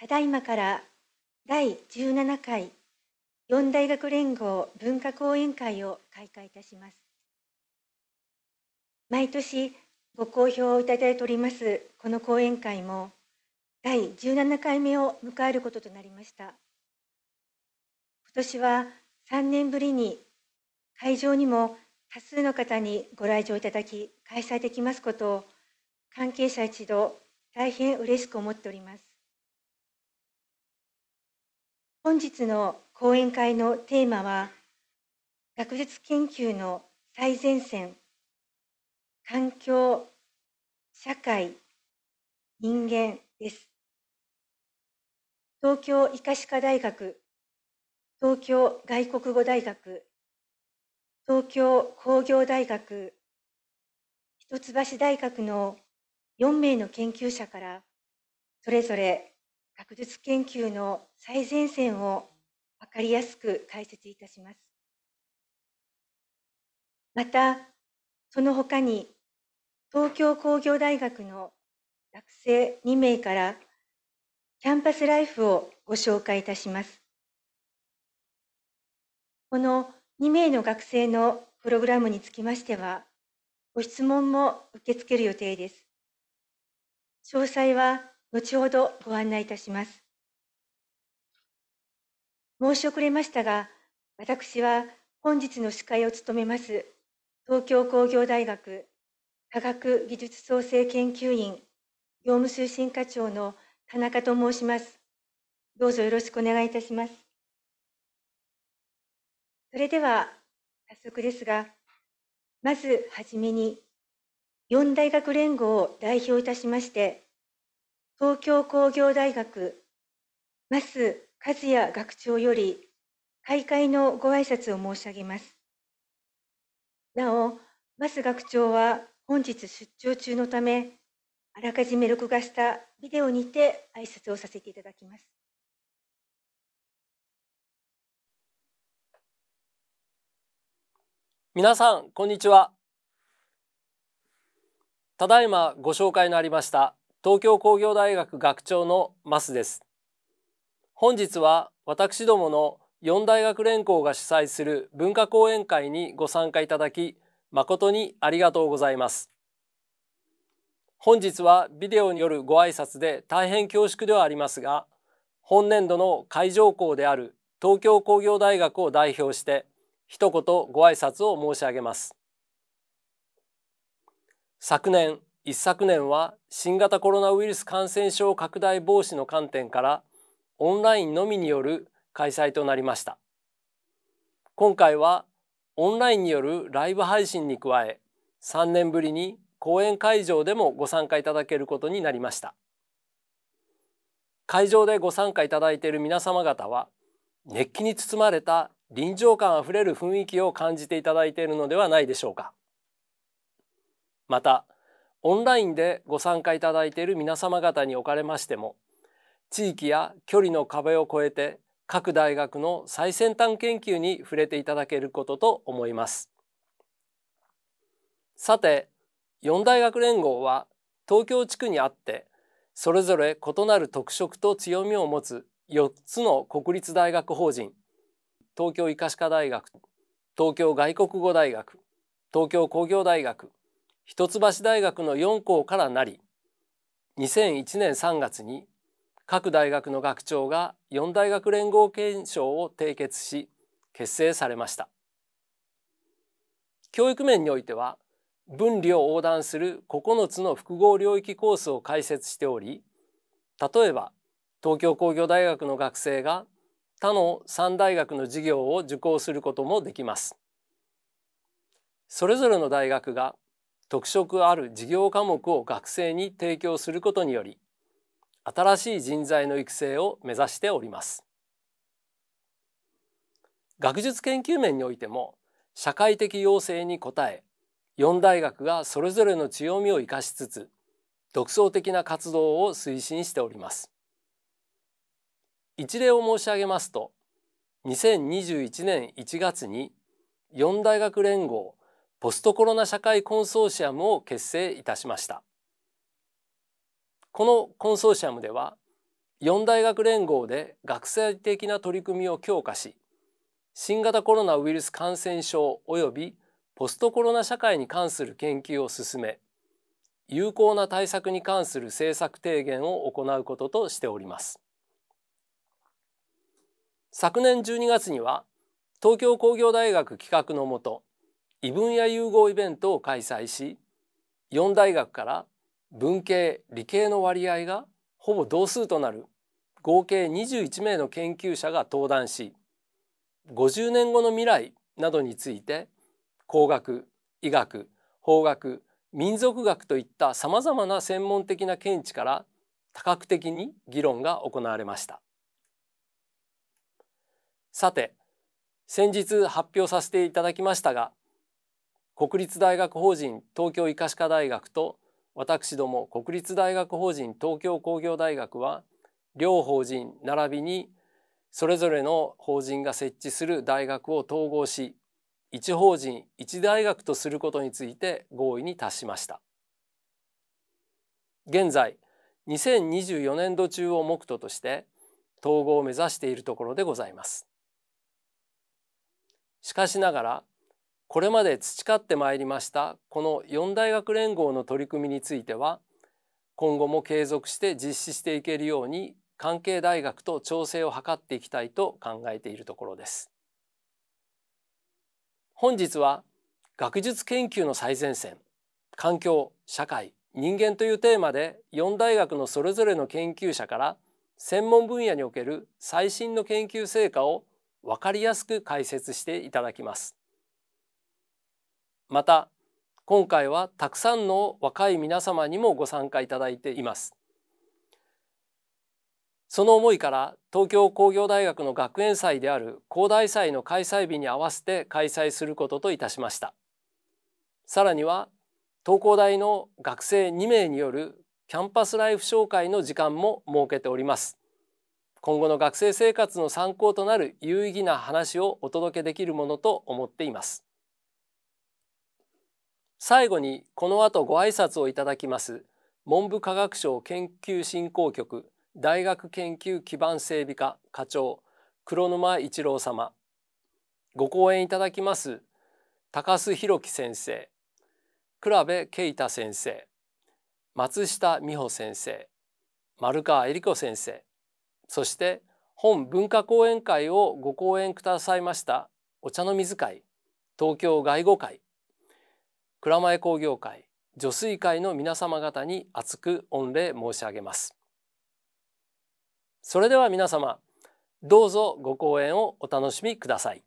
ただいまから第17回四大学連合文化講演会を開会いたします。毎年ご好評をいただいておりますこの講演会も第17回目を迎えることとなりました。今年は3年ぶりに会場にも多数の方にご来場いただき開催できますことを関係者一同大変嬉しく思っております。本日の講演会のテーマは学術研究の最前線環境社会人間です東京医科歯科大学東京外国語大学東京工業大学一橋大学の4名の研究者からそれぞれ学術研究の最前線を分かりやすく解説いたします。また、その他に東京工業大学の学生2名からキャンパスライフをご紹介いたします。この2名の学生のプログラムにつきましては、ご質問も受け付ける予定です。詳細は後ほどご案内いたします。申し遅れましたが、私は本日の司会を務めます、東京工業大学科学技術創生研究院業務推進課長の田中と申します。どうぞよろしくお願いいたします。それでは、早速ですが、まずはじめに、四大学連合を代表いたしまして、東京工業大学、増和也学長より、開会のご挨拶を申し上げます。なお、増学長は本日出張中のため、あらかじめ録画したビデオにて挨拶をさせていただきます。皆さん、こんにちは。ただいまご紹介のありました東京工業大学学長の増です本日は私どもの4大学連合が主催する文化講演会にご参加いただき誠にありがとうございます本日はビデオによるご挨拶で大変恐縮ではありますが本年度の会場校である東京工業大学を代表して一言ご挨拶を申し上げます昨年一昨年は新型コロナウイルス感染症拡大防止の観点からオンラインのみによる開催となりました今回はオンラインによるライブ配信に加え3年ぶりに講演会場でもご参加いただけることになりました会場でご参加いただいている皆様方は熱気に包まれた臨場感あふれる雰囲気を感じていただいているのではないでしょうかまたオンラインでご参加いただいている皆様方におかれましても地域や距離の壁を越えて各大学の最先端研究に触れていただけることと思いますさて四大学連合は東京地区にあってそれぞれ異なる特色と強みを持つ4つの国立大学法人東京医科歯科大学東京外国語大学東京工業大学一橋大学の4校からなり2001年3月に各大学の学長が4大学連合憲章を締結し結成されました教育面においては分離を横断する9つの複合領域コースを開設しており例えば東京工業大学の学生が他の3大学の授業を受講することもできますそれぞれの大学が特色ある事業科目を学生に提供することにより新しい人材の育成を目指しております学術研究面においても社会的要請に応え4大学がそれぞれの強みを生かしつつ独創的な活動を推進しております一例を申し上げますと2021年1月に4大学連合ポストコロナ社会コンソーシアムを結成いたしましたこのコンソーシアムでは4大学連合で学生的な取り組みを強化し新型コロナウイルス感染症及びポストコロナ社会に関する研究を進め有効な対策に関する政策提言を行うこととしております昨年12月には東京工業大学企画のもと異分野融合イベントを開催し4大学から文系理系の割合がほぼ同数となる合計21名の研究者が登壇し50年後の未来などについて工学医学法学民族学といったさまざまな専門的な見地から多角的に議論が行われましたさて先日発表させていただきましたが国立大学法人東京医科歯科大学と私ども国立大学法人東京工業大学は両法人並びにそれぞれの法人が設置する大学を統合し一法人一大学とすることについて合意に達しました現在2024年度中を目途として統合を目指しているところでございますしかしながらこれまで培ってまいりましたこの四大学連合の取り組みについては今後も継続して実施していけるように関係大学と調整を図っていきたいと考えているところです。本日は学術研究の最前線環境社会人間というテーマで四大学のそれぞれの研究者から専門分野における最新の研究成果を分かりやすく解説していただきます。また今回はたくさんの若い皆様にもご参加いただいていますその思いから東京工業大学の学園祭である高大祭の開催日に合わせて開催することといたしましたさらには東工大の学生2名によるキャンパスライフ紹介の時間も設けております今後の学生生活の参考となる有意義な話をお届けできるものと思っています最後にこの後ご挨拶をいただきます文部科学省研究振興局大学研究基盤整備課課長黒沼一郎様ご講演いただきます高須弘樹先生倉部慶太先生松下美穂先生丸川恵理子先生そして本文化講演会をご講演くださいましたお茶の水会東京外語会蔵前工業会女水会の皆様方に厚く御礼申し上げますそれでは皆様どうぞご講演をお楽しみください